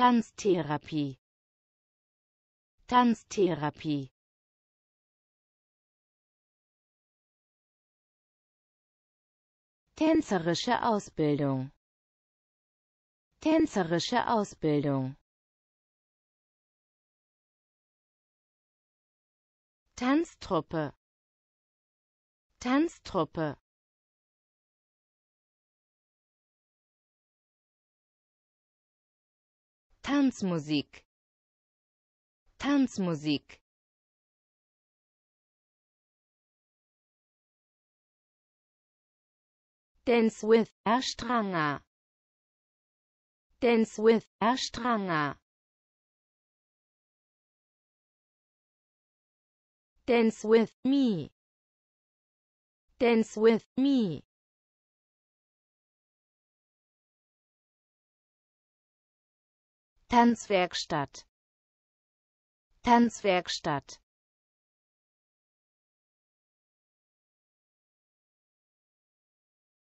Tanztherapie Tanztherapie Tänzerische Ausbildung Tänzerische Ausbildung Tanztruppe Tanztruppe Tanzmusik Tanzmusik Dance with Erstranger Dance with Erstranger Dance with me Dance with me Tanzwerkstatt Tanzwerkstatt